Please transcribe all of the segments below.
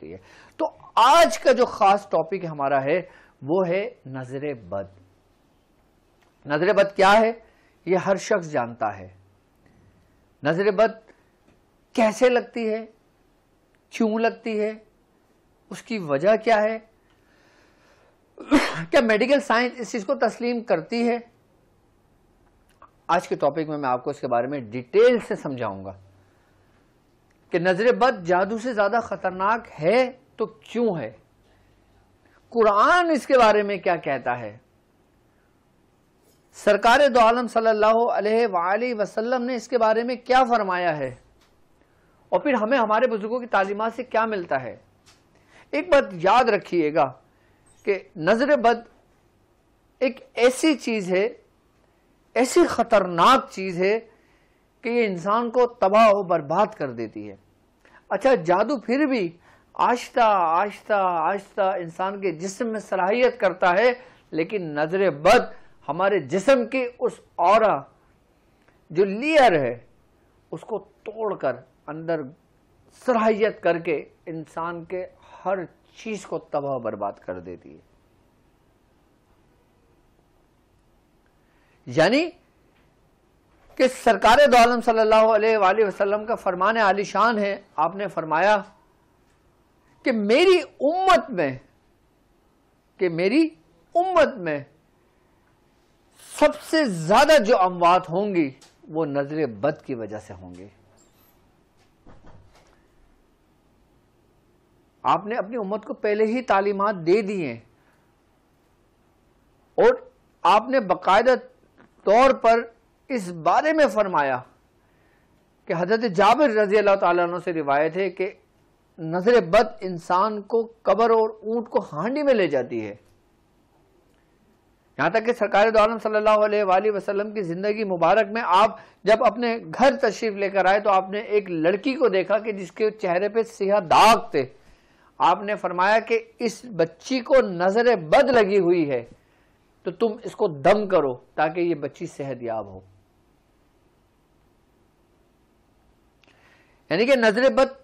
सकती है तो आज का जो खास टॉपिक हमारा है वो है नजर बद नजर बद क्या है ये हर शख्स जानता है नजर बद कैसे लगती है क्यों लगती है उसकी वजह क्या है क्या मेडिकल साइंस इस चीज को तस्लीम करती है आज के टॉपिक में मैं आपको इसके बारे में डिटेल से समझाऊंगा कि नजर बद जादू से ज्यादा खतरनाक है तो क्यों है कुरान इसके बारे में क्या कहता है सरकार दो आलम सल्लल्लाहु ने इसके बारे में क्या फरमाया है और फिर हमें हमारे बुजुर्गों की तालीमत से क्या मिलता है एक बात याद रखिएगा कि नजर बद एक ऐसी चीज है ऐसी खतरनाक चीज है कि ये इंसान को तबाह बर्बाद कर देती है अच्छा जादू फिर भी आश्ता आश्ता आश्ता इंसान के जिस्म में सलाहियत करता है लेकिन नजर बद हमारे जिस्म की उस और जो लेयर है उसको तोड़कर अंदर सलाहियत करके इंसान के हर चीज को तबाह बर्बाद कर देती है यानी कि सरकार दोम आलम का फरमान आलिशान है आपने फरमाया कि मेरी उम्मत में कि मेरी उम्मत में सबसे ज्यादा जो अमवात होंगी वो नजर बद की वजह से होंगे आपने अपनी उम्मत को पहले ही तालीमत दे दी हैं और आपने बाकायदा तौर पर इस बारे में फरमाया कि हजरत जाबिर रजी अल्लाह तु से रिवायत है कि नजर बद इंसान को कबर और ऊंट को हांडी में ले जाती है यहां तक कि सरकार दौलम सल्लल्लाहु की ज़िंदगी मुबारक में आप जब अपने घर तशरीफ लेकर आए तो आपने एक लड़की को देखा कि जिसके चेहरे पर सिया दाग थे आपने फरमाया कि इस बच्ची को नज़र बद लगी हुई है तो तुम इसको दम करो ताकि ये बच्ची सेहत याब हो यानी कि नजर बद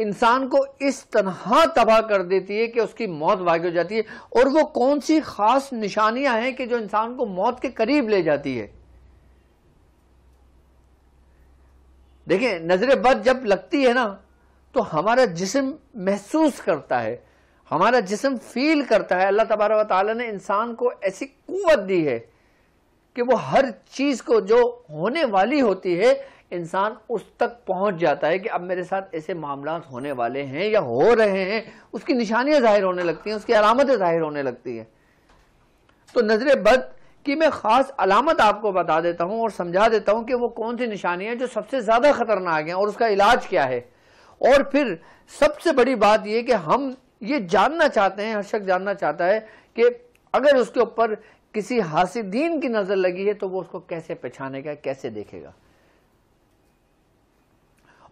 इंसान को इस तरह तबाह कर देती है कि उसकी मौत वाकई हो जाती है और वो कौन सी खास निशानियां हैं कि जो इंसान को मौत के करीब ले जाती है देखिए नजर बद जब लगती है ना तो हमारा जिसम महसूस करता है हमारा जिसम फील करता है अल्लाह तबारा ताली ने इंसान को ऐसी कुवत दी है कि वो हर चीज को जो होने वाली होती है इंसान उस तक पहुंच जाता है कि अब मेरे साथ ऐसे मामला होने वाले हैं या हो रहे हैं उसकी निशानियां जाहिर होने लगती हैं उसकी अलामतें जाहिर होने लगती हैं तो नजर बद की मैं खास अलामत आपको बता देता हूं और समझा देता हूं कि वो कौन सी निशानी है जो सबसे ज्यादा खतरनाक है और उसका इलाज क्या है और फिर सबसे बड़ी बात यह कि हम ये जानना चाहते हैं हर शख्स जानना चाहता है कि अगर उसके ऊपर किसी हासिदीन की नज़र लगी है तो वो उसको कैसे पहचानेगा कैसे देखेगा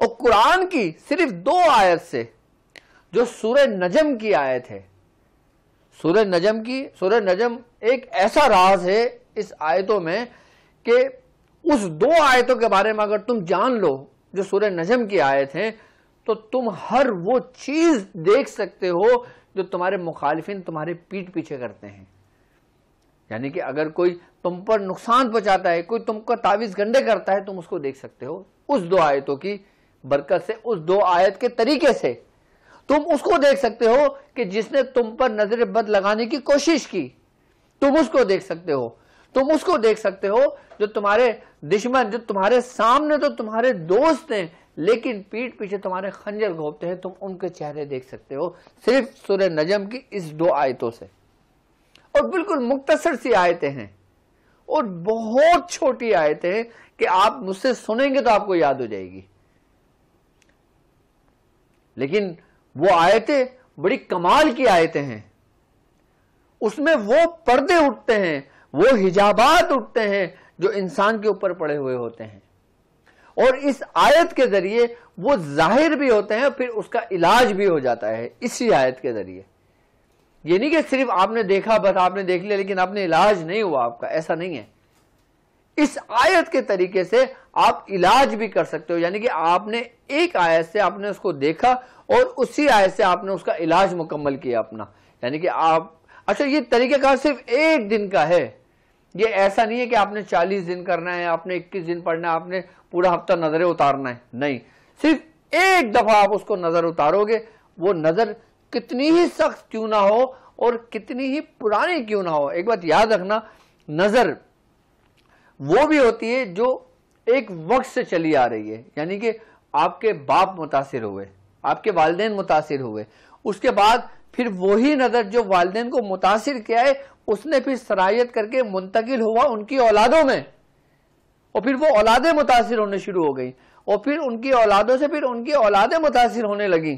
और कुरान की सिर्फ दो आयत से जो सूर्य नजम की आयत है सूर्य नजम की सूर्य नजम एक ऐसा राज है इस आयतों में कि उस दो आयतों के बारे में अगर तुम जान लो जो सूर्य नजम की आयत है तो तुम हर वो चीज देख सकते हो जो तुम्हारे मुखालिफिन तुम्हारे पीठ पीछे करते हैं यानी कि अगर कोई तुम पर नुकसान पहुंचाता है कोई तुमको तावीज गंडे करता है तुम उसको देख सकते हो उस दो आयतों की बरकत से उस दो आयत के तरीके से तुम उसको देख सकते हो कि जिसने तुम पर नजर बद लगाने की कोशिश की तुम उसको देख सकते हो तुम उसको देख सकते हो जो तुम्हारे दुश्मन जो तुम्हारे सामने तो तुम्हारे दोस्त हैं लेकिन पीठ पीछे तुम्हारे खंजर घोपते हैं तुम उनके चेहरे देख सकते हो सिर्फ सुर नजम की इस दो आयतों से और बिल्कुल मुख्तसर सी आयतें हैं और बहुत छोटी आयतें हैं कि आप मुझसे सुनेंगे तो आपको याद हो जाएगी लेकिन वो आयतें बड़ी कमाल की आयतें हैं उसमें वो पर्दे उठते हैं वो हिजाबात उठते हैं जो इंसान के ऊपर पड़े हुए होते हैं और इस आयत के जरिए वो जाहिर भी होते हैं फिर उसका इलाज भी हो जाता है इसी आयत के जरिए ये नहीं कि सिर्फ आपने देखा बस आपने देख लिया लेकिन आपने इलाज नहीं हुआ आपका ऐसा नहीं है इस आयत के तरीके से आप इलाज भी कर सकते हो यानी कि आपने एक आयत से आपने उसको देखा और उसी आयत से आपने उसका इलाज मुकम्मल किया अपना यानी कि आप अच्छा ये तरीके का सिर्फ एक दिन का है ये ऐसा नहीं है कि आपने 40 दिन करना है आपने 21 दिन पढ़ना है आपने पूरा हफ्ता नजरें उतारना है नहीं सिर्फ एक दफा आप उसको नजर उतारोगे वो नजर कितनी ही सख्त क्यों ना हो और कितनी ही पुरानी क्यों ना हो एक बात याद रखना नजर वो भी होती है जो एक वक्त से चली आ रही है यानी कि आपके बाप मुतासर हुए आपके वालदेन मुतासर हुए उसके बाद फिर वही नज़र जो वालदेन को मुतासर किया है उसने फिर सराहियत करके मुंतकिल हुआ उनकी औलादों में और फिर वो औलादें मुतासर होने शुरू हो गई और फिर उनकी औलादों से फिर उनकी औलादें मुतासर होने लगी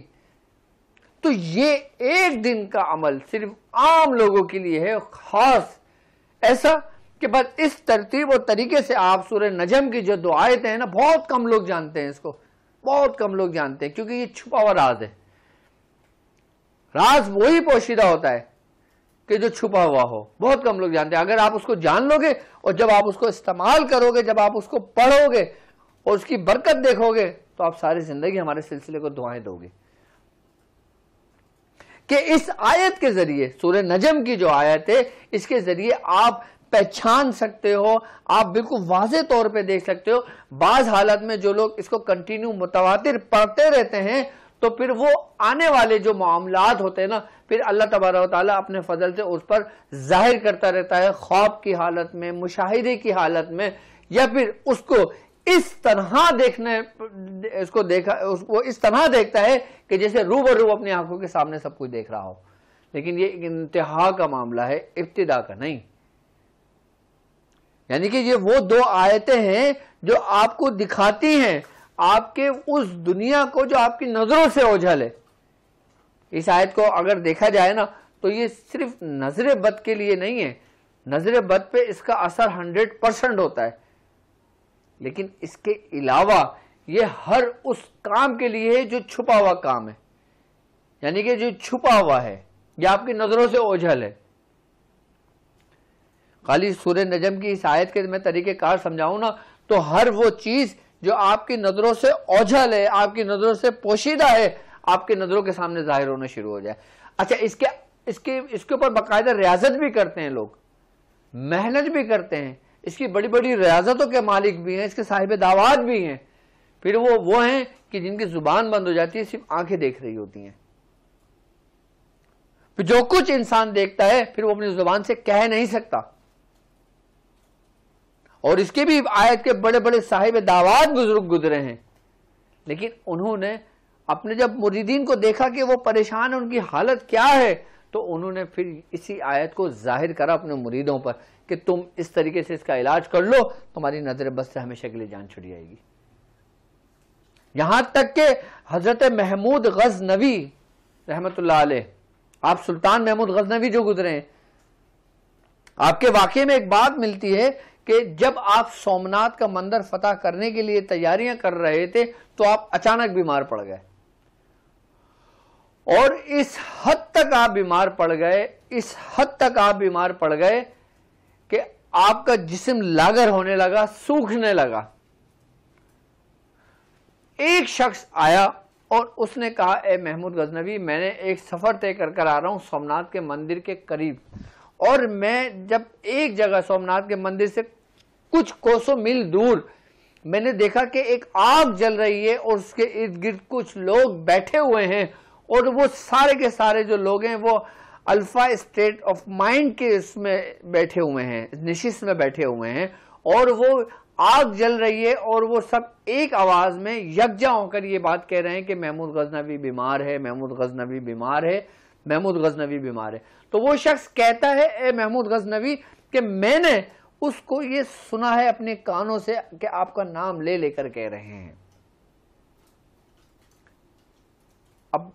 तो ये एक दिन का अमल सिर्फ आम लोगों के लिए है खास ऐसा कि बस इस तरतीब और तरीके से आप सूर्य नजम की जो दुआएतें हैं ना बहुत कम लोग जानते हैं इसको बहुत कम लोग जानते हैं क्योंकि ये छुपा हुआ राज है राज वही पोशीदा होता है कि जो छुपा हुआ हो बहुत कम लोग जानते हैं अगर आप उसको जान लोगे और जब आप उसको इस्तेमाल करोगे जब आप उसको पढ़ोगे और उसकी बरकत देखोगे तो आप सारी जिंदगी हमारे सिलसिले को दुआएं दोगे कि इस आयत के जरिए सूर्य नजम की जो आयत है इसके जरिए आप पहचान सकते हो आप बिल्कुल वाजे तौर पे देख सकते हो बाज हालत में जो लोग इसको कंटिन्यू मुतवातिर पढ़ते रहते हैं तो फिर वो आने वाले जो मामलात होते हैं ना फिर अल्लाह तबारा अपने फजल से उस पर जाहिर करता रहता है ख्वाब की हालत में मुशाहिदे की हालत में या फिर उसको इस तरह देखने उसको देखा उसको इस तरह देखता है कि जैसे रूबरू अपनी आंखों के सामने सब कुछ देख रहा हो लेकिन ये इंतहा का मामला है इब्तदा का नहीं यानी कि ये वो दो आयतें हैं जो आपको दिखाती हैं आपके उस दुनिया को जो आपकी नजरों से ओझल है इस आयत को अगर देखा जाए ना तो ये सिर्फ नजरे बद के लिए नहीं है नजरे बद पे इसका असर हंड्रेड परसेंट होता है लेकिन इसके अलावा ये हर उस काम के लिए है जो छुपा हुआ काम है यानी कि जो छुपा हुआ है या आपकी नजरों से ओझल है खाली सूर्य नजम की इस आयत के मैं तरीक़ेकार समझाऊँ ना तो हर वो चीज़ जो आपकी नज़रों से ओझल है आपकी नज़रों से पोशीदा है आपके नज़रों के सामने ज़ाहिर होना शुरू हो जाए अच्छा इसके इसके इसके ऊपर बाकायदा रियाजत भी करते हैं लोग मेहनत भी करते हैं इसकी बड़ी बड़ी रियाजतों के मालिक भी हैं इसके साहिब दावाद भी हैं फिर वो वो हैं कि जिनकी जुबान बंद हो जाती है सिर्फ आंखें देख रही होती हैं फिर जो कुछ इंसान देखता है फिर वो अपनी जुबान से कह नहीं सकता और इसके भी आयत के बड़े बड़े साहिब दावाद बुजुर्ग गुजरे हैं लेकिन उन्होंने अपने जब मुरीदीन को देखा कि वो परेशान है उनकी हालत क्या है तो उन्होंने फिर इसी आयत को जाहिर करा अपने मुरीदों पर कि तुम इस तरीके से इसका इलाज कर लो तुम्हारी नजर बस से हमेशा के लिए जान छुड़ी आएगी यहां तक के हजरत महमूद गजनवी रहमत आप सुल्तान महमूद गजनवी जो गुजरे हैं आपके वाक्य में एक बात मिलती है कि जब आप सोमनाथ का मंदिर फतह करने के लिए तैयारियां कर रहे थे तो आप अचानक बीमार पड़ गए और इस हद तक आप बीमार पड़ गए इस हद तक आप बीमार पड़ गए कि आपका जिस्म लागर होने लगा सूखने लगा एक शख्स आया और उसने कहा ए महमूद गजनबी मैंने एक सफ़र तय कर कर आ रहा हूं सोमनाथ के मंदिर के करीब और मैं जब एक जगह सोमनाथ के मंदिर से कुछ कोसों मील दूर मैंने देखा कि एक आग जल रही है और उसके इर्द गिर्द कुछ लोग बैठे हुए हैं और वो सारे के सारे जो लोग हैं वो अल्फा स्टेट ऑफ माइंड के इसमें बैठे हुए हैं निशिस में बैठे हुए हैं और वो आग जल रही है और वो सब एक आवाज में यकजा होकर ये बात कह रहे हैं कि महमूद गजनवी बीमार है महमूद गजनवी बीमार है महमूद गजनवी बीमार है तो वो शख्स कहता है ए महमूद गजनवी कि मैंने उसको ये सुना है अपने कानों से कि आपका नाम ले लेकर कह रहे हैं अब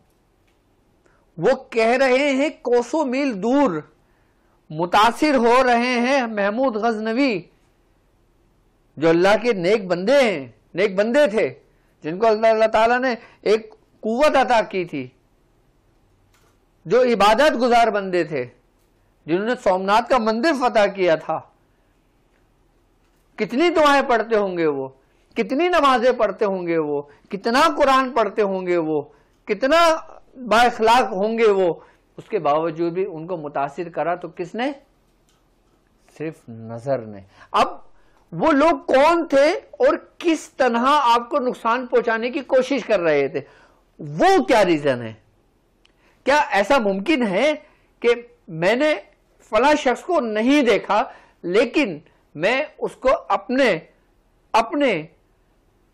वो कह रहे हैं कोसो मील दूर मुतासिर हो रहे हैं महमूद गजनवी जो अल्लाह के नेक बंदे हैं नेक बंदे थे जिनको अल्लाह अल्लाह ताला ने एक कुवत अता की थी जो इबादत गुजार बंदे थे जिन्होंने सोमनाथ का मंदिर फतह किया था कितनी दुआएं पढ़ते होंगे वो कितनी नमाजें पढ़ते होंगे वो कितना कुरान पढ़ते होंगे वो कितना बाखलाक होंगे वो उसके बावजूद भी उनको मुतासर करा तो किसने सिर्फ नजर ने अब वो लोग कौन थे और किस तरह आपको नुकसान पहुंचाने की कोशिश कर रहे थे वो क्या रीजन है क्या ऐसा मुमकिन है कि मैंने फला शख्स को नहीं देखा लेकिन मैं उसको अपने अपने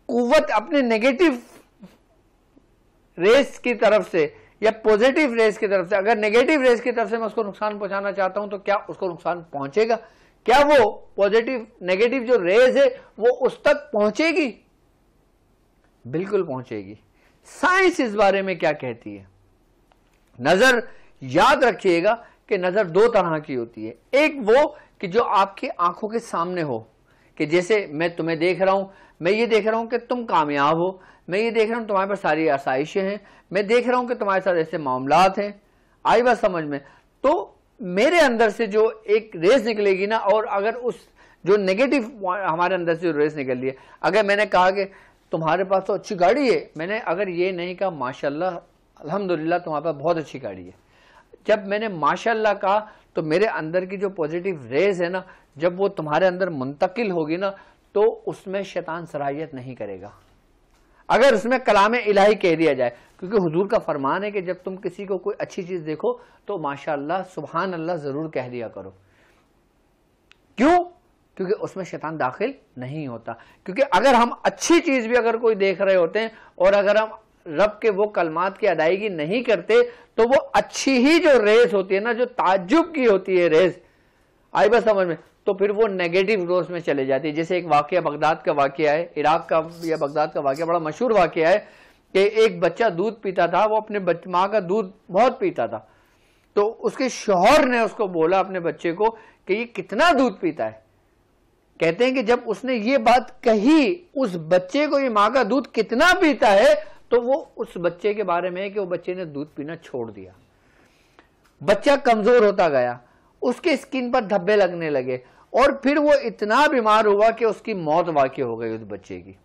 कुवत अपने नेगेटिव रेस की तरफ से या पॉजिटिव रेस की तरफ से अगर नेगेटिव रेस की तरफ से मैं उसको नुकसान पहुंचाना चाहता हूं तो क्या उसको नुकसान पहुंचेगा क्या वो पॉजिटिव नेगेटिव जो रेस है वो उस तक पहुंचेगी बिल्कुल पहुंचेगी साइंस इस बारे में क्या कहती है नजर याद रखिएगा कि नजर दो तरह की होती है एक वो कि जो आपकी आंखों के सामने हो कि जैसे मैं तुम्हें देख रहा हूं मैं ये देख रहा हूं कि तुम कामयाब हो मैं ये देख रहा हूं तुम्हारे पास सारी आसाइशें हैं मैं देख रहा हूं कि तुम्हारे साथ ऐसे मामलात हैं आई बात समझ में तो मेरे अंदर से जो एक रेस निकलेगी ना और अगर उस जो नेगेटिव हमारे अंदर से रेस निकल रही है अगर मैंने कहा कि तुम्हारे पास तो अच्छी गाड़ी है मैंने अगर ये नहीं कहा माशाल्लाह अल्हम्दुलिल्लाह तुम्हारे पास बहुत अच्छी गाड़ी है जब मैंने माशाल्लाह कहा तो मेरे अंदर की जो पॉजिटिव रेज है ना जब वो तुम्हारे अंदर मुंतकिल होगी ना तो उसमें शैतान सराहियत नहीं करेगा अगर उसमें कलाम इलाही कह दिया जाए क्योंकि हुजूर का फरमान है कि जब तुम किसी को कोई अच्छी चीज़ देखो तो माशाल्लाह सुबहान अल्लाह ज़रूर कह दिया करो क्यों क्योंकि उसमें शैतान दाखिल नहीं होता क्योंकि अगर हम अच्छी चीज़ भी अगर कोई देख रहे होते हैं और अगर हम रब के वो कलमात की अदायगी नहीं करते तो वो अच्छी ही जो रेस होती है ना जो ताजुब की होती है रेस आई बस समझ में तो फिर वो नेगेटिव रोज में चले जाती है जैसे एक वाक्य बगदाद का वाक्य है इराक का या बगदाद का वाक्य बड़ा मशहूर वाक्य है कि एक बच्चा दूध पीता था वो अपने माँ का दूध बहुत पीता था तो उसके शोहर ने उसको बोला अपने बच्चे को कि ये कितना दूध पीता है कहते हैं कि जब उसने ये बात कही उस बच्चे को ये माँ का दूध कितना पीता है तो वो उस बच्चे के बारे में कि वो बच्चे ने दूध पीना छोड़ दिया बच्चा कमजोर होता गया उसके स्किन पर धब्बे लगने लगे और फिर वो इतना बीमार हुआ कि उसकी मौत वाकई हो गई उस बच्चे की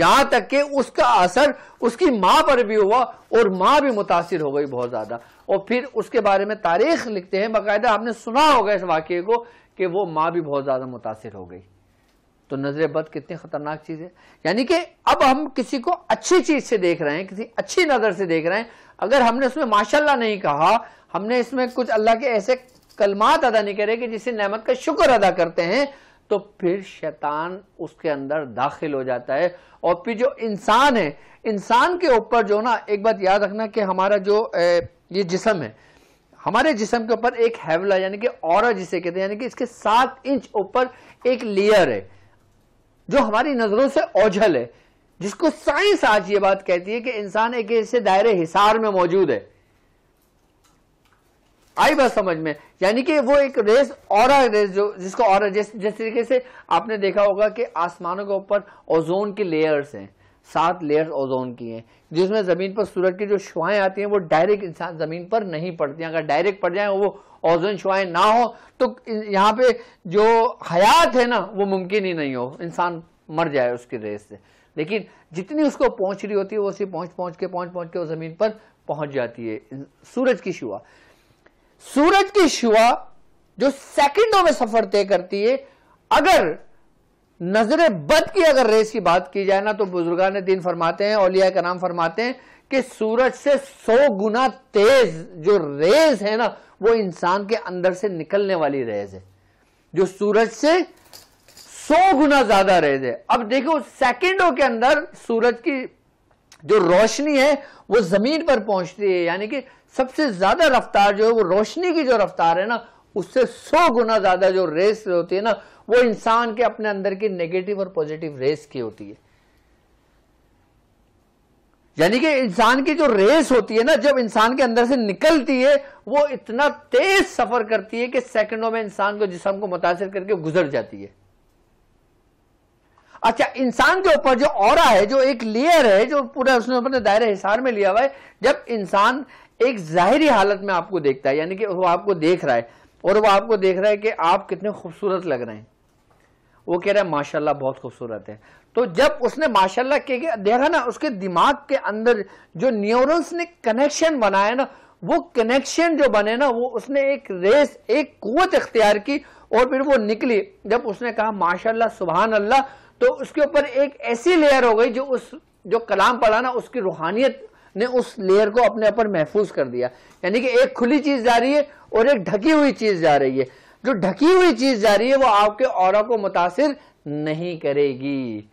यहां तक कि उसका असर उसकी मां पर भी हुआ और मां भी मुतासर हो गई बहुत ज्यादा और फिर उसके बारे में तारीख लिखते हैं बाकायदा आपने सुना होगा इस वाक्य को कि वो मां भी बहुत ज्यादा मुतासर हो गई तो नजर बद कितनी खतरनाक चीज है यानी कि अब हम किसी को अच्छी चीज से देख रहे हैं किसी अच्छी नजर से देख रहे हैं अगर हमने उसमें माशाल्लाह नहीं कहा हमने इसमें कुछ अल्लाह के ऐसे कलमात अदा नहीं करे कि जिससे नेमत का शुक्र अदा करते हैं तो फिर शैतान उसके अंदर दाखिल हो जाता है और फिर जो इंसान है इंसान के ऊपर जो ना एक बात याद रखना कि हमारा जो ये जिसम है हमारे जिसम के ऊपर एक हैवला यानी कि और जिसे कहते हैं यानी कि इसके सात इंच ऊपर एक लेयर है जो हमारी नजरों से ओझल है जिसको साइंस आज ये बात कहती है कि इंसान एक ऐसे दायरे हिसार में मौजूद है आई बात समझ में यानी कि वो एक रेस और रेस जो जिसको और जिस जिस तरीके से आपने देखा होगा कि आसमानों के ऊपर ओजोन की लेयर्स हैं सात लेयर्स ओजोन की हैं जिसमें ज़मीन पर सूरज की जो शुआएँ आती हैं वो डायरेक्ट इंसान ज़मीन पर नहीं पड़ती अगर डायरेक्ट पड़ जाए वो ओजोन शुआएँ ना हो तो यहाँ पे जो हयात है ना वो मुमकिन ही नहीं हो इंसान मर जाए उसकी रेस से लेकिन जितनी उसको पहुँच रही होती है वो उसी पहुँच पहुँच के पहुँच पहुँच के वो ज़मीन पर पहुँच जाती है सूरज की शुआ सूरज की शुआ जो सेकेंडों में सफर तय करती है अगर नजर बद की अगर रेस की बात की जाए ना तो बुजुर्गान दिन फरमाते हैं औलिया का नाम फरमाते हैं कि सूरज से सौ गुना तेज जो रेज है ना वो इंसान के अंदर से निकलने वाली रेज है जो सूरज से सौ गुना ज्यादा रेज है अब देखो सेकेंडों के अंदर सूरज की जो रोशनी है वो जमीन पर पहुंचती है यानी कि सबसे ज्यादा रफ्तार जो है वो रोशनी की जो रफ्तार है ना उससे सौ गुना ज्यादा जो रेस होती है ना वो इंसान के अपने अंदर की नेगेटिव और पॉजिटिव रेस की होती है यानी कि इंसान की जो रेस होती है ना जब इंसान के अंदर से निकलती है वो इतना तेज सफर करती है कि सेकंडों में इंसान को जिसम को मुतासर करके गुजर जाती है अच्छा इंसान के ऊपर जो और है जो एक लेयर है जो पूरा उसने अपने दायरे हिसार में लिया हुआ है जब इंसान एक जाहिरी हालत में आपको देखता है यानी कि वो आपको देख रहा है और वो आपको देख रहा है कि आप कितने खूबसूरत लग रहे हैं वो कह रहा है माशाल्लाह बहुत खूबसूरत है तो जब उसने माशाल्लाह के देखा ना उसके दिमाग के अंदर जो न्यूरॉन्स ने कनेक्शन बनाया ना वो कनेक्शन जो बने ना वो उसने एक रेस एक कुत इख्तियार की और फिर वो निकली जब उसने कहा माशाल्लाह सुबहान अल्लाह तो उसके ऊपर एक ऐसी लेयर हो गई जो उस जो कलाम पढ़ा ना उसकी रूहानियत ने उस लेयर को अपने ऊपर महफूज कर दिया यानी कि एक खुली चीज जा रही है और एक ढकी हुई चीज जा रही है जो ढकी हुई चीज जा रही है वो आपके और को मुतासर नहीं करेगी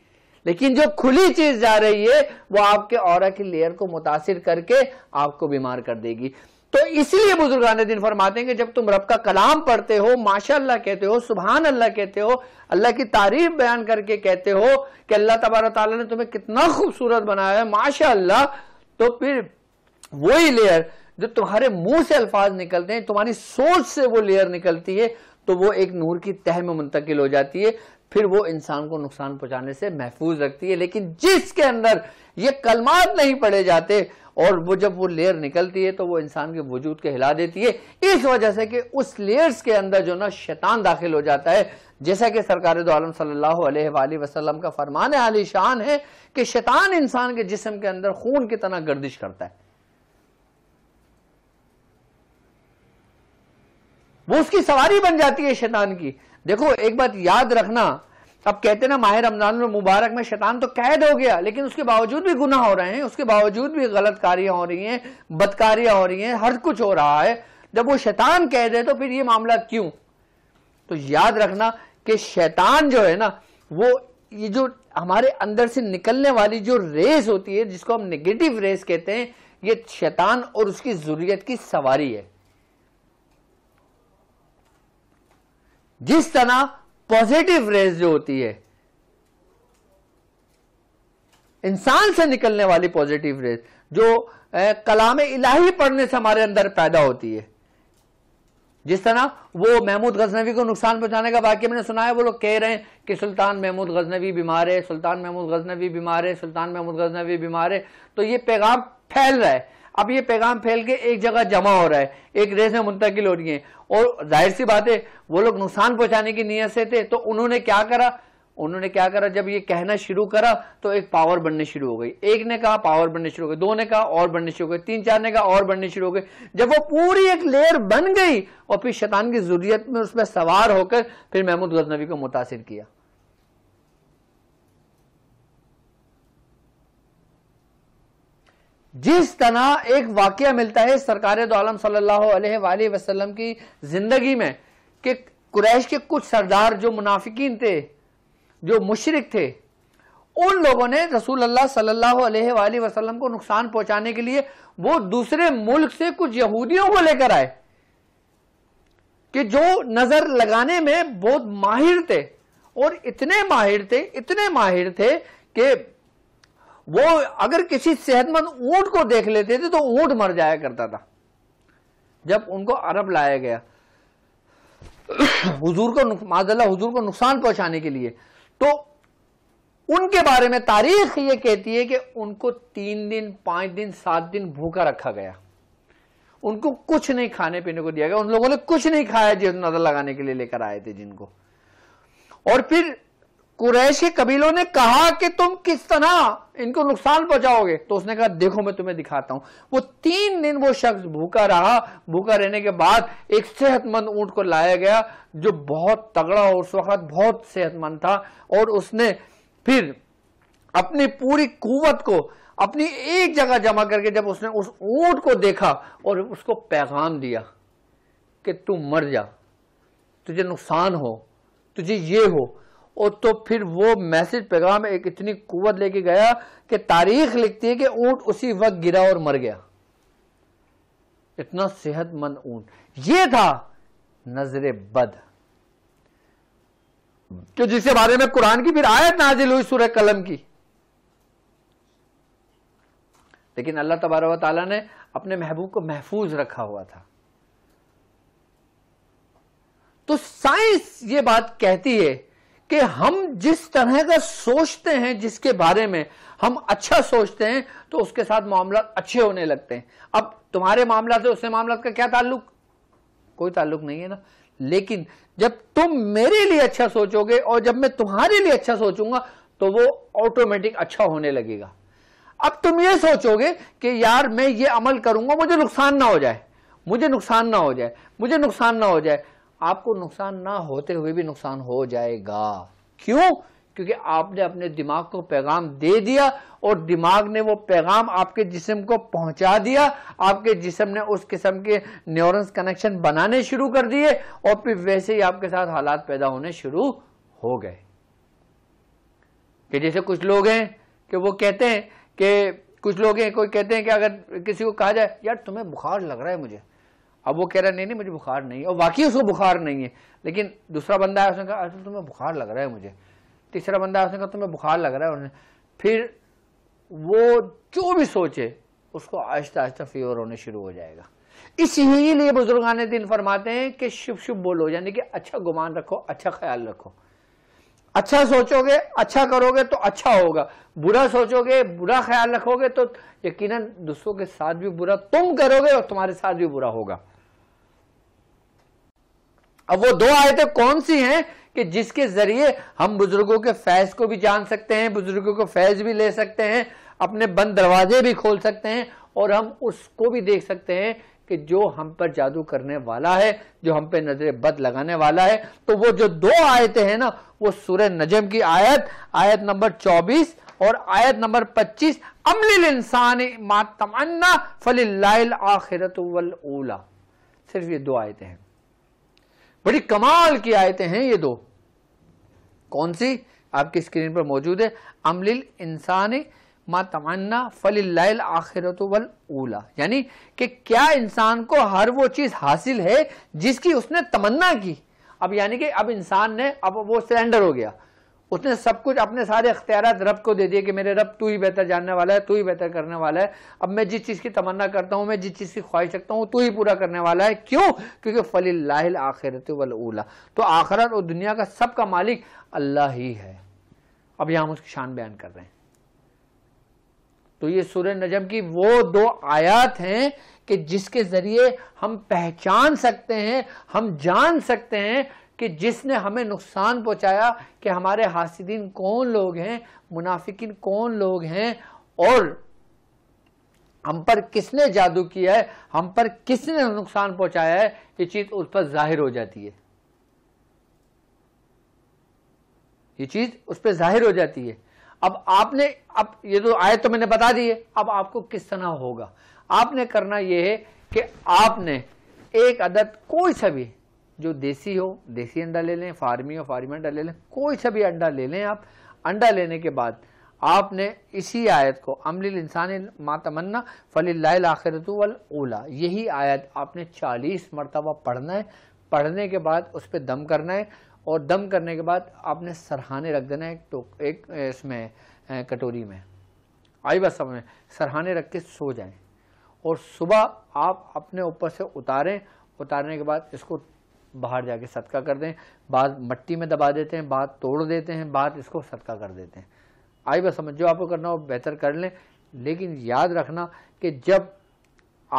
लेकिन जो खुली चीज जा रही है वो आपके और की लेयर को मुतासर करके आपको बीमार कर देगी तो इसलिए बुजुर्गान दिन फरमाते हैं कि जब तुम रब का कलाम पढ़ते हो माशा अल्लाह कहते हो सुबहान अल्लाह कहते हो अल्लाह की तारीफ बयान करके कहते हो कि अल्लाह तबारा ताला ने तुम्हें कितना खूबसूरत बनाया है माशा अल्लाह तो फिर वही लेयर जो तुम्हारे मुंह से अल्फाज निकलते हैं तुम्हारी सोच से वो लेयर निकलती है तो वो एक नूर की तह में मुंतकिल हो जाती है फिर वो इंसान को नुकसान पहुंचाने से महफूज रखती है लेकिन जिसके अंदर ये कलमात नहीं पड़े जाते और वो जब वो लेयर निकलती है तो वो इंसान के वजूद के हिला देती है इस वजह से कि उस लेयर्स के अंदर जो ना शैतान दाखिल हो जाता है जैसा कि सरकार दो आलम सल्लल्लाहु अलैहि वसल्लम का फरमान आली शान है कि शैतान इंसान के जिस्म के अंदर खून की तरह गर्दिश करता है वो उसकी सवारी बन जाती है शैतान की देखो एक बात याद रखना अब कहते ना माहिर रमजान मुबारक में शैतान तो कैद हो गया लेकिन उसके बावजूद भी गुनाह हो रहे हैं उसके बावजूद भी गलत कार्यां हो रही हैं बदकारियां हो रही हैं हर कुछ हो रहा है जब वो शैतान कैद है तो फिर ये मामला क्यों तो याद रखना कि शैतान जो है ना वो ये जो हमारे अंदर से निकलने वाली जो रेस होती है जिसको हम नेगेटिव रेस कहते हैं ये शैतान और उसकी जरूरियत की सवारी है जिस तरह पॉजिटिव रेस जो होती है इंसान से निकलने वाली पॉजिटिव रेस जो कलाम इलाही पढ़ने से हमारे अंदर पैदा होती है जिस तरह वो महमूद गजनवी को नुकसान पहुंचाने का वाक्य मैंने सुना है वो लोग कह रहे हैं कि सुल्तान महमूद गजनवी बीमार है सुल्तान महमूद गजनवी बीमार है सुल्तान महमूद गजनवी बीमार है तो ये पैगाम फैल रहा है अब ये पैगाम फैल के एक जगह जमा हो रहा है एक रेस में मुंतकिल हो रही है और जाहिर सी बात है वो लोग नुकसान पहुंचाने की नीयत से थे तो उन्होंने क्या करा उन्होंने क्या करा जब ये कहना शुरू करा तो एक पावर बनने शुरू हो गई एक ने कहा पावर बनने शुरू हो गई दो ने कहा और बनने शुरू हो गई तीन चार ने कहा और बनने शुरू हो गई जब वो पूरी एक लेयर बन गई और फिर शैतान की जरूरत में उसमें सवार होकर फिर महमूद गजनबी को मुतासर किया जिस तरह एक वाक्य मिलता है सरकार दो आलम सल्लाम की जिंदगी में कि कुरैश के कुछ सरदार जो मुनाफिकीन थे जो मुशरक थे उन लोगों ने रसूल अल्लाह सल्लल्लाहु अलैहि वसल्लम को नुकसान पहुंचाने के लिए वो दूसरे मुल्क से कुछ यहूदियों को लेकर आए कि जो नजर लगाने में बहुत माहिर थे और इतने माहिर थे इतने माहिर थे कि वो अगर किसी सेहतमंद ऊंट को देख लेते थे तो ऊंट मर जाया करता था जब उनको अरब लाया गया हुजूर को माजल्ला हुजूर को नुकसान पहुंचाने के लिए तो उनके बारे में तारीख ये कहती है कि उनको तीन दिन पांच दिन सात दिन भूखा रखा गया उनको कुछ नहीं खाने पीने को दिया गया उन लोगों ने कुछ नहीं खाया जो नजर लगाने के लिए लेकर आए थे जिनको और फिर कुरैश के कबीलों ने कहा कि तुम किस तरह इनको नुकसान पहुंचाओगे तो उसने कहा देखो मैं तुम्हें दिखाता हूं वो तीन दिन वो शख्स भूखा रहा भूखा रहने के बाद एक सेहतमंद ऊंट को लाया गया जो बहुत तगड़ा और उस वक्त बहुत सेहतमंद था और उसने फिर अपनी पूरी कुवत को अपनी एक जगह जमा करके जब उसने उस ऊंट को देखा और उसको पैगाम दिया कि तू मर जा तुझे नुकसान हो तुझे ये हो और तो फिर वो मैसेज पैगाम एक इतनी कुवत लेके गया कि तारीख लिखती है कि ऊंट उसी वक्त गिरा और मर गया इतना सेहतमंद ऊंट ये था नजर बद तो जिसके बारे में कुरान की फिर आयत नाजिल हुई सूर्य कलम की लेकिन अल्लाह तबारा ताला ने अपने महबूब को महफूज रखा हुआ था तो साइंस ये बात कहती है कि हम जिस तरह का सोचते हैं जिसके बारे में हम अच्छा सोचते हैं तो उसके साथ मामला अच्छे होने लगते हैं अब तुम्हारे मामला से उससे मामला का क्या ताल्लुक कोई ताल्लुक नहीं है ना लेकिन जब तुम मेरे लिए अच्छा सोचोगे और जब मैं तुम्हारे लिए अच्छा सोचूंगा तो वो ऑटोमेटिक अच्छा होने लगेगा अब तुम ये सोचोगे कि यार मैं ये अमल करूंगा मुझे नुकसान ना हो जाए मुझे नुकसान ना हो जाए मुझे नुकसान ना हो जाए आपको नुकसान ना होते हुए भी नुकसान हो जाएगा क्यों क्योंकि आपने अपने दिमाग को पैगाम दे दिया और दिमाग ने वो पैगाम आपके जिस्म को पहुंचा दिया आपके जिस्म ने उस किस्म के न्यूरॉन्स कनेक्शन बनाने शुरू कर दिए और फिर वैसे ही आपके साथ हालात पैदा होने शुरू हो गए कि जैसे कुछ लोग हैं कि वो कहते हैं कि कुछ लोग हैं कोई कहते हैं कि अगर किसी को कहा जाए यार तुम्हें बुखार लग रहा है मुझे अब वो कह रहा है नहीं नहीं मुझे बुखार नहीं है और वाकई उसको बुखार नहीं है लेकिन दूसरा बंदा है उसने कहा अच्छा तुम्हें बुखार लग रहा है मुझे तीसरा बंदा है उसने कहा तुम्हें बुखार लग रहा है उन्होंने फिर वो जो भी सोचे उसको आहिस्ता आहिस्ता फीवर होने शुरू हो जाएगा इसीलिए बुजुर्गान दिन फरमाते हैं कि शुभ शुभ बोलो यानी कि अच्छा गुमान रखो अच्छा ख्याल रखो अच्छा सोचोगे अच्छा करोगे तो अच्छा होगा बुरा सोचोगे बुरा ख्याल रखोगे तो यकीनन दूसरों के साथ भी बुरा तुम करोगे और तुम्हारे साथ भी बुरा होगा अब वो दो आयतें कौन सी हैं कि जिसके जरिए हम बुजुर्गों के फैज को भी जान सकते हैं बुजुर्गों को फैज भी ले सकते हैं अपने बंद दरवाजे भी खोल सकते हैं और हम उसको भी देख सकते हैं कि जो हम पर जादू करने वाला है जो हम पे नजर बद लगाने वाला है तो वो जो दो आयतें हैं ना वो सूर्य नजम की आयत आयत नंबर 24 और आयत नंबर 25 अमलिल इंसान मातमन्ना फलिल आखिरत वल ओला सिर्फ ये दो आयतें हैं बड़ी कमाल की आयतें हैं ये दो कौन सी आपकी स्क्रीन पर मौजूद है अमलिल इंसान मा तमन्ना फल आखिरत वल ऊला यानी कि क्या इंसान को हर वो चीज़ हासिल है जिसकी उसने तमन्ना की अब यानी कि अब इंसान ने अब वो सरेंडर हो गया उसने सब कुछ अपने सारे अख्तियार रब को दे दिए कि मेरे रब तू ही बेहतर जानने वाला है तू ही बेहतर करने वाला है अब मैं जिस चीज़ की तमन्ना करता हूँ मैं जिस चीज़ की ख्वाहिश रखता हूँ तू ही पूरा करने वाला है क्यों क्योंकि फल तो आखिरत वला तो आखरत और दुनिया का सबका मालिक अल्लाह ही है अब यहाँ हम उसकी शान बयान कर रहे हैं तो ये सूर्य नजम की वो दो आयात हैं कि जिसके जरिए हम पहचान सकते हैं हम जान सकते हैं कि जिसने हमें नुकसान पहुंचाया कि हमारे हासिदीन कौन लोग हैं मुनाफिकिन कौन लोग हैं और हम पर किसने जादू किया है हम पर किसने नुकसान पहुंचाया है ये चीज उस पर जाहिर हो जाती है ये चीज उस पर जाहिर हो जाती है अब आपने अब ये तो आयत तो मैंने बता दी है अब आपको किस तरह होगा आपने करना यह है कि आपने एक अदद कोई सा भी जो देसी हो देसी अंडा ले लें फार्मी हो फार्मी अंडा ले लें कोई सा भी अंडा ले लें आप अंडा लेने के बाद आपने इसी आयत को अमलिल इंसान मातमन्ना फलिल आखिरत वल ओला यही आयत आपने 40 मरतबा पढ़ना है पढ़ने के बाद उस पर दम करना है और दम करने के बाद आपने सरहाने रख देना है तो एक इसमें कटोरी में आई बस समझ में सरहाने रख के सो जाएं और सुबह आप अपने ऊपर से उतारें उतारने के बाद इसको बाहर जाके सदका कर दें बाद मट्टी में दबा देते हैं बाद तोड़ देते हैं बाद इसको सदका कर देते हैं आई बस समझ जो आपको करना हो बेहतर कर लें लेकिन याद रखना कि जब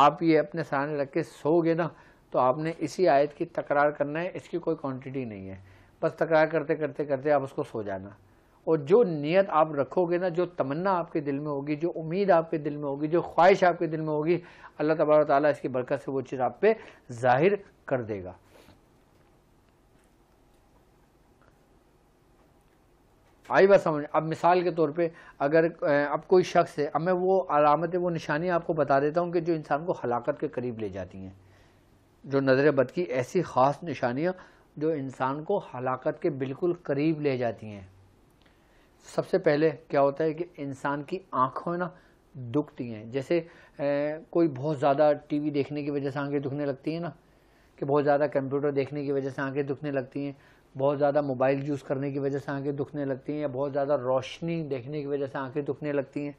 आप ये अपने सामने रख के सोगे ना तो आपने इसी आयत की तकरार करना है इसकी कोई क्वांटिटी नहीं है बस तकरार करते करते करते आप उसको सो जाना और जो नीयत आप रखोगे ना जो तमन्ना आपके दिल में होगी जो उम्मीद आपके दिल में होगी जो ख्वाहिश आपके दिल में होगी अल्लाह तबारा ताली इसकी बरकत से वो चीज़ आप पे जाहिर कर देगा आई बात समझ अब मिसाल के तौर पे अगर अब कोई शख्स है अब मैं वो अलामतें वो निशानियाँ आपको बता देता हूँ कि जो इंसान को हलाकत के करीब ले जाती हैं जो नज़र बद की ऐसी ख़ास निशानियाँ जो इंसान को हलाकत के बिल्कुल करीब ले जाती हैं सबसे पहले क्या होता है कि इंसान की आँखों ना दुखती हैं जैसे ए, कोई बहुत ज़्यादा टीवी देखने की वजह से आँखें दुखने लगती हैं ना कि बहुत ज़्यादा कंप्यूटर देखने की वजह से आँखें दुखने लगती हैं बहुत ज़्यादा मोबाइल यूज़ करने की वजह से आंखें दुखने लगती हैं या बहुत ज़्यादा रोशनी देखने की वजह से आंखें दुखने लगती हैं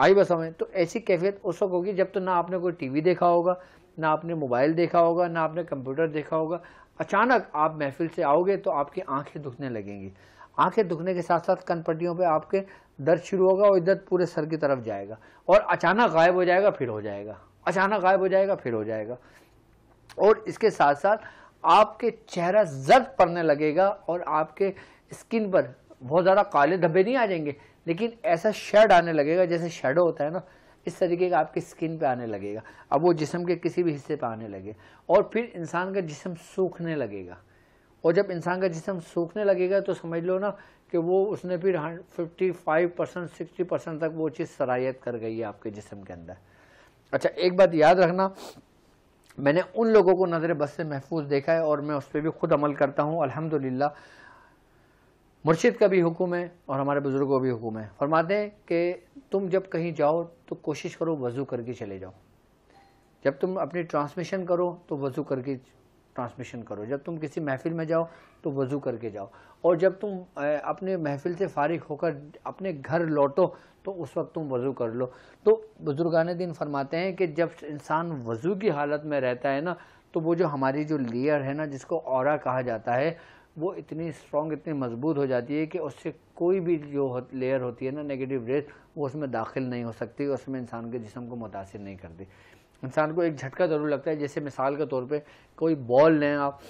आई बस हमें तो ऐसी कैफियत उस वक्त होगी जब तो ना आपने कोई टीवी देखा होगा ना आपने मोबाइल देखा होगा ना आपने कंप्यूटर देखा होगा अचानक आप महफिल से आओगे तो आपकी आँखें दुखने लगेंगी आँखें दुखने के साथ साथ कन पट्टियों पर आपके दर्द शुरू होगा और दर्द पूरे सर की तरफ जाएगा और अचानक गायब हो जाएगा फिर हो जाएगा अचानक गायब हो जाएगा फिर हो जाएगा और इसके साथ साथ आपके चेहरा जर्द पड़ने लगेगा और आपके स्किन पर बहुत ज़्यादा काले धब्बे नहीं आ जाएंगे लेकिन ऐसा शेड आने लगेगा जैसे शेडो होता है ना इस तरीके का आपकी स्किन पे आने लगेगा अब वो जिसम के किसी भी हिस्से पे आने लगे और फिर इंसान का जिसम सूखने लगेगा और जब इंसान का जिसम सूखने लगेगा तो समझ लो ना कि वो उसने फिर fifty five percent sixty percent तक वो चीज़ सराहियत कर गई है आपके जिसम के अंदर अच्छा एक बात याद रखना मैंने उन लोगों को नज़र बस से महफूज देखा है और मैं उस पर भी खुद अमल करता हूँ अलहमदिल्ला मुर्शिद का भी हुक्म है और हमारे बुज़ुर्गों का भी हुक्म है फरमाते हैं कि तुम जब कहीं जाओ तो कोशिश करो वज़ू करके चले जाओ जब तुम अपनी ट्रांसमिशन करो तो वज़ू करके ट्रांसमिशन करो जब तुम किसी महफिल में जाओ तो वज़ू करके जाओ और जब तुम अपने महफिल से फारिग होकर अपने घर लौटो तो उस वक्त तुम वज़ू कर लो तो बुजुर्गान दिन फरमाते हैं कि जब इंसान वज़ू की हालत में रहता है ना तो वो जो हमारी जो लेयर है ना जिसको और कहा जाता है वो इतनी स्ट्रॉन्ग इतनी मजबूत हो जाती है कि उससे कोई भी जो लेयर होती है ना नेगेटिव रेस वो उसमें दाखिल नहीं हो सकती उसमें इंसान के जिसम को मुतासर नहीं करती इंसान को एक झटका ज़रूर लगता है जैसे मिसाल के तौर पे कोई बॉल लें आप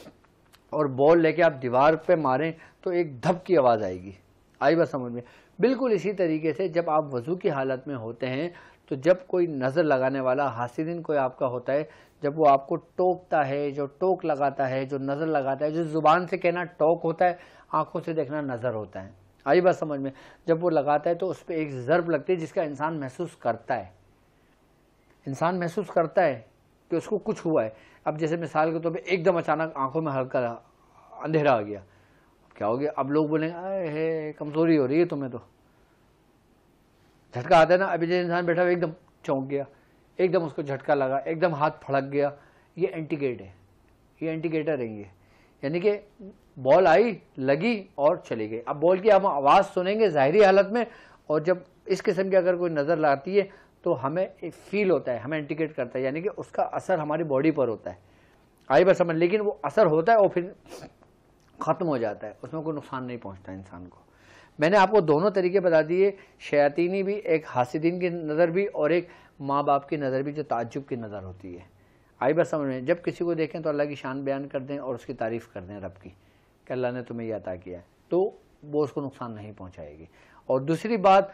और बॉल लेके आप दीवार पे मारें तो एक धप की आवाज़ आएगी आई बात समझ में बिल्कुल इसी तरीके से जब आप वज़ू की हालत में होते हैं तो जब कोई नज़र लगाने वाला हासिदिन कोई आपका होता है जब वो आपको टोकता है जो टोक लगाता है जो नज़र लगाता है जो ज़ुबान से कहना टोक होता है आँखों से देखना नज़र होता है आई बात समझ में जब वो लगाता है तो उस पर एक ज़रब लगती है जिसका इंसान महसूस करता है इंसान महसूस करता है कि उसको कुछ हुआ है अब जैसे मिसाल के तौर पर एकदम अचानक आंखों में हल्का अंधेरा आ गया क्या हो गया अब लोग बोलेंगे अरे कमज़ोरी हो रही है तुम्हें तो झटका आता है ना अभी जैसे इंसान बैठा हुआ एकदम चौंक गया एकदम उसको झटका लगा एकदम हाथ फड़क गया ये एंटीगेट है ये एंटीगेटर है ये यानी कि बॉल आई लगी और चली गई अब बॉल की हम आवाज़ सुनेंगे ज़ाहरी हालत में और जब इस किस्म की अगर कोई नज़र लाती है तो हमें एक फील होता है हमें इंडिकेट करता है यानी कि उसका असर हमारी बॉडी पर होता है आई बात समझ लेकिन वो असर होता है और फिर ख़त्म हो जाता है उसमें कोई नुकसान नहीं पहुंचता इंसान को मैंने आपको दोनों तरीके बता दिए शयातीनी भी एक हासिदीन की नज़र भी और एक माँ बाप की नज़र भी जो ताजुब की नज़र होती है आई बात समझ में जब किसी को देखें तो अल्लाह की शान बयान कर दें और उसकी तारीफ़ कर दें रब की कि अल्लाह ने तुम्हें यह अता किया तो वो उसको नुकसान नहीं पहुँचाएगी और दूसरी बात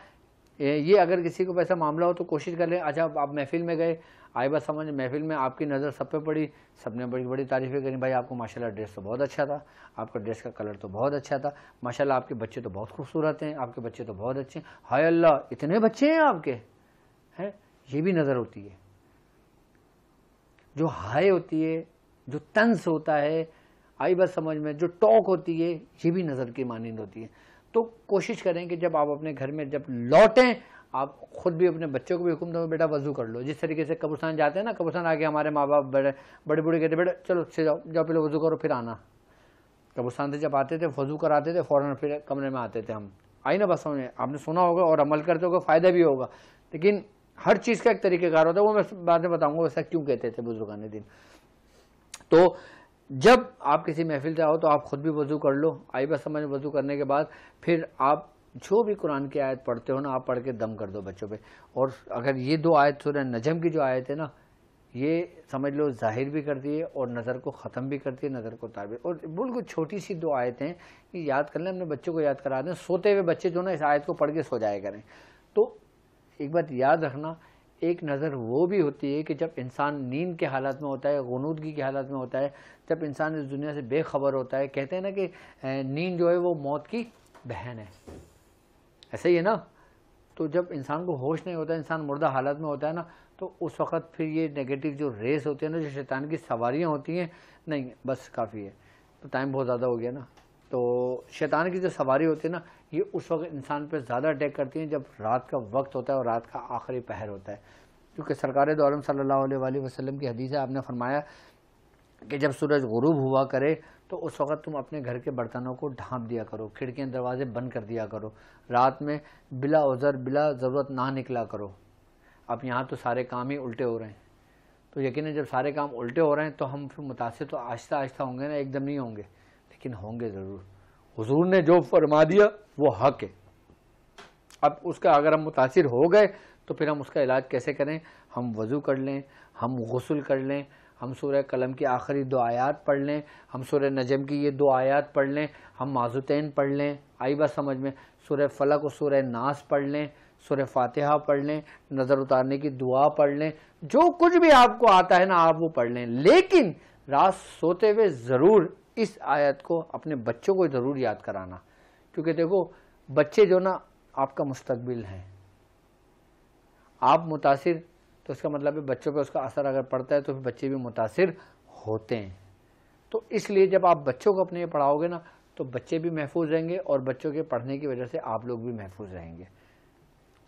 ये अगर किसी को वैसा मामला हो तो कोशिश कर लें अच्छा आप महफिल में गए आई बात समझ महफिल में आपकी नज़र सब पे पड़ी सब ने बड़ी बड़ी तारीफ़ें करी भाई आपको माशाल्लाह ड्रेस तो बहुत अच्छा था आपका ड्रेस का कलर तो बहुत अच्छा था माशाल्लाह आपके बच्चे तो बहुत खूबसूरत हैं आपके बच्चे तो बहुत अच्छे हैं हाय अल्लाह इतने बच्चे हैं आपके हैं ये भी नज़र होती है जो हाय होती है जो तंस होता है आई बात समझ में जो टॉक होती है ये भी नज़र की मानंद होती है तो कोशिश करें कि जब आप अपने घर में जब लौटें आप खुद भी अपने बच्चों को भी हुक्म दो बेटा वजू कर लो जिस तरीके से कब्रस्तान जाते हैं ना कब्रस्तान आके हमारे माँ बाप बड़े बड़े बूढ़े कहते बेटा चलो से जाओ जाओ पहले वजू करो फिर आना कब्रस्तान से जब आते थे वजू कराते थे फ़ौरन फिर कमरे में आते थे हम आई ना बस समझ आपने सुना होगा और अमल करते होगा फ़ायदा भी होगा लेकिन हर चीज़ का एक तरीक़ेकार होता है वो मैं बाद में बताऊँगा वैसा क्यों कहते थे बुजुर्गान दिन तो जब आप किसी महफिल से आओ तो आप ख़ुद भी वज़ू कर लो आई बस समझ वज़ू करने के बाद फिर आप जो भी कुरान की आयत पढ़ते हो ना आप पढ़ के दम कर दो बच्चों पे और अगर ये दो आयत सुन नजम की जो आयत है ना ये समझ लो जाहिर भी करती है और नज़र को ख़त्म भी करती है नज़र को तार भी और बिल्कुल छोटी सी दो आयतें कि याद कर लें अपने बच्चों को याद करा दें सोते हुए बच्चे जो ना इस आयत को पढ़ के सो जाया करें तो एक बात याद रखना एक नज़र वो भी होती है कि जब इंसान नींद के हालत में होता है गनूदगी के हालत में होता है जब इंसान इस दुनिया से बेखबर होता है कहते हैं ना कि नींद जो है वो मौत की बहन है ऐसे ही है ना तो जब इंसान को होश नहीं होता इंसान मुर्दा हालत में होता है ना तो उस वक़्त फिर ये नेगेटिव जो रेस होती है ना जो शैतान की सवारियाँ होती हैं नहीं बस काफ़ी है तो टाइम बहुत ज़्यादा हो गया ना तो शैतान की जो सवारी होती है ना ये उस वक्त इंसान पर ज़्यादा अटैक करती हैं जब रात का वक्त होता है और रात का आखिरी पहर होता है क्योंकि सरकार दौरम सल्ला वसलम की हदीस है आपने फरमाया कि जब सूरज गरूब हुआ करे तो उस वक़्त तुम अपने घर के बर्तनों को ढांप दिया करो खिड़कियाँ दरवाजे बंद कर दिया करो रात में बिला उज़र बिला ज़रूरत ना निकला करो अब यहाँ तो सारे काम ही उल्टे हो रहे हैं तो यकीन जब सारे काम उल्टे हो रहे हैं तो हम फिर मुतासर तो आहिस्ता आहिस्ता होंगे ना एकदम नहीं होंगे लेकिन होंगे ज़रूर हजूर ने जो फरमा दिया वो हक है अब उसका अगर हम मुतासर हो गए तो फिर हम उसका इलाज कैसे करें हम वज़ू कर लें हम गसल कर लें हम सूर्य कलम की आखिरी दो आयात पढ़ लें हम सूर्य नजम की ये दो आयात पढ़ लें हम माजुतैन पढ़ लें आई बात समझ में सूर्य फलक और सूर्य नास पढ़ लें सूर्य फातिहा पढ़ लें नज़र उतारने की दुआ पढ़ लें जो कुछ भी आपको आता है ना आप वो पढ़ लें लेकिन रात सोते हुए ज़रूर इस आयत को अपने बच्चों को ज़रूर याद कराना क्योंकि देखो बच्चे जो ना आपका मुस्तबिल हैं आप मुतासर तो इसका मतलब है बच्चों पर उसका असर अगर पड़ता है तो फिर बच्चे भी मुतासर होते हैं तो इसलिए जब आप बच्चों को अपने पढ़ाओगे ना तो बच्चे भी महफूज रहेंगे और बच्चों के पढ़ने की वजह से आप लोग भी महफूज रहेंगे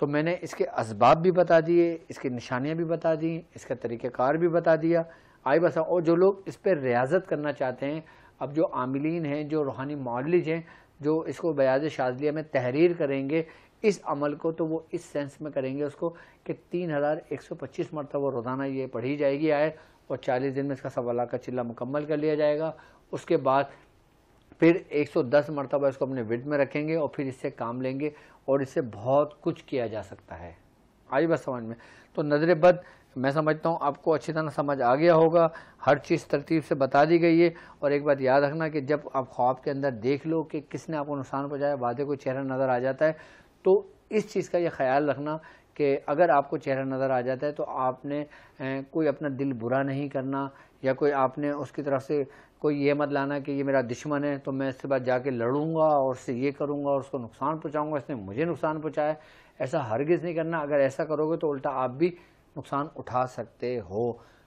तो मैंने इसके इसबाब भी बता दिए इसकी निशानियाँ भी बता दी इसका तरीक़ार भी बता दिया आई बस और जो लोग इस पर रियाजत करना चाहते हैं अब जो आमिलीन हैं जो रूहानी मॉडलिज हैं जो इसको बयाज शाजलिया में तहरीर करेंगे इस अमल को तो वो इस सेंस में करेंगे उसको कि तीन हज़ार एक सौ पच्चीस मरतब रोज़ाना ये पढ़ी जाएगी आए और चालीस दिन में इसका सवाल का चिल्ला मुकम्मल कर लिया जाएगा उसके बाद फिर 110 मरतबा इसको अपने विद में रखेंगे और फिर इससे काम लेंगे और इससे बहुत कुछ किया जा सकता है आई बस समझ में तो नज़र बद मैं समझता हूँ आपको अच्छी तरह समझ आ गया होगा हर चीज़ तरतीब से बता दी गई है और एक बात याद रखना कि जब आप ख्वाब के अंदर देख लो कि किसने आपको नुकसान पहुँचाया वादे को चेहरा नज़र आ जाता है तो इस चीज़ का ये ख्याल रखना कि अगर आपको चेहरा नज़र आ जाता है तो आपने कोई अपना दिल बुरा नहीं करना या कोई आपने उसकी तरफ से कोई ये मत लाना कि ये मेरा दुश्मन है तो मैं इसके बाद जाके लड़ूंगा और उससे ये करूंगा और उसको नुकसान पहुंचाऊंगा इसने मुझे नुकसान पहुंचाया ऐसा हरगिज़ नहीं करना अगर ऐसा करोगे तो उल्टा आप भी नुकसान उठा सकते हो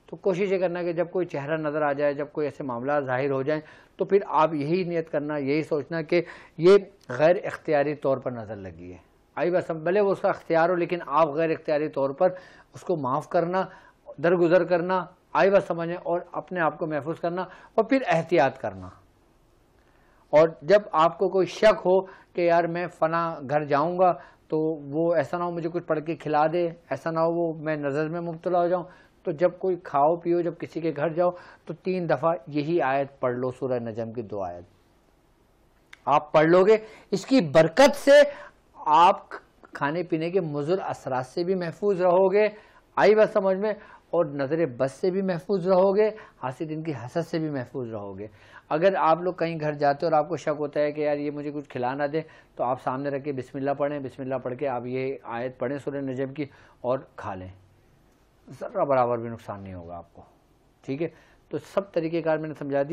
तो कोशिश ये करना कि जब कोई चेहरा नज़र आ जाए जब कोई ऐसे मामला जाहिर हो जाए तो फिर आप यही नियत करना यही सोचना कि ये गैर इख्तियारी तौर पर नज़र लगी है आई बस भले वो उसका अख्तियार हो लेकिन आप गैर इख्तियारी तौर पर उसको माफ़ करना दरगुजर करना आई बस समझें और अपने आप को महफूज करना और फिर एहतियात करना और जब आपको कोई शक हो कि यार मैं फ़ना घर जाऊंगा तो वो ऐसा ना हो मुझे कुछ पढ़ के खिला दे ऐसा ना हो वो मैं नज़र में मुबतला हो जाऊँ तो जब कोई खाओ पियो जब किसी के घर जाओ तो तीन दफ़ा यही आयत पढ़ लो सूर नजम की दो आयत आप पढ़ लोगे इसकी बरकत से आप खाने पीने के मुजुर असरात से भी महफूज रहोगे आई बात समझ में और नज़र बस से भी महफूज रहोगे हासिल इनकी हसद से भी महफूज रहोगे अगर आप लोग कहीं घर जाते हो और आपको शक होता है कि यार ये मुझे कुछ खिलाना दे तो आप सामने रख के बिसमिल्ला पढ़ें बिसमिल्ला पढ़ के आप ये आयत पढ़ें सुर नजब की और खा लें ज़रा बराबर भी नुकसान नहीं होगा आपको ठीक है तो सब तरीक़ेकार मैंने समझा दी